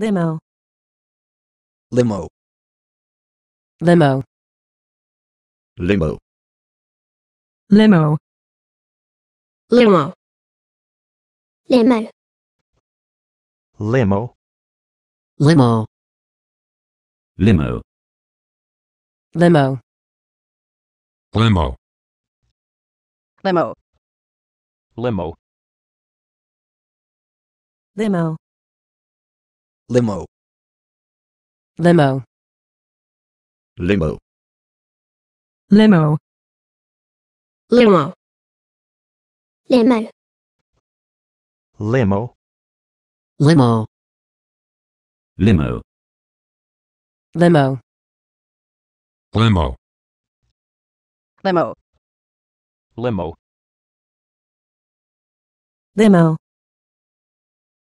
limo limo limo limo limo limo limo limo limo limo limo limo limo limo limo limo limo limo limo limo limo limo limo limo limo limo limo limo limo